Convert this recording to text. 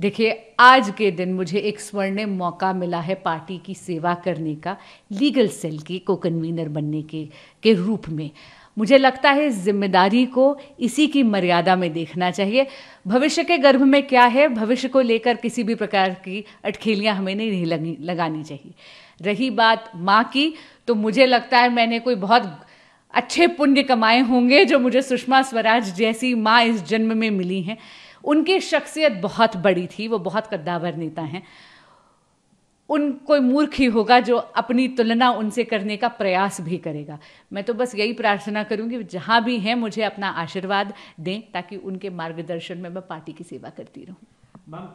देखिए आज के दिन मुझे एक स्वर्ण मौका मिला है पार्टी की सेवा करने का लीगल सेल की को कन्वीनर बनने के के रूप में मुझे लगता है जिम्मेदारी को इसी की मर्यादा में देखना चाहिए भविष्य के गर्भ में क्या है भविष्य को लेकर किसी भी प्रकार की अटखेलियाँ हमें नहीं लगी लगानी चाहिए रही बात माँ की तो मुझे लगता है मैंने कोई बहुत अच्छे पुण्य कमाए होंगे जो मुझे सुषमा स्वराज जैसी माँ इस जन्म में मिली हैं उनकी शख्सियत बहुत बड़ी थी वो बहुत कद्दावर नेता हैं उन कोई मूर्ख ही होगा जो अपनी तुलना उनसे करने का प्रयास भी करेगा मैं तो बस यही प्रार्थना करूंगी जहाँ भी हैं मुझे अपना आशीर्वाद दें ताकि उनके मार्गदर्शन में मैं पार्टी की सेवा करती रहूँ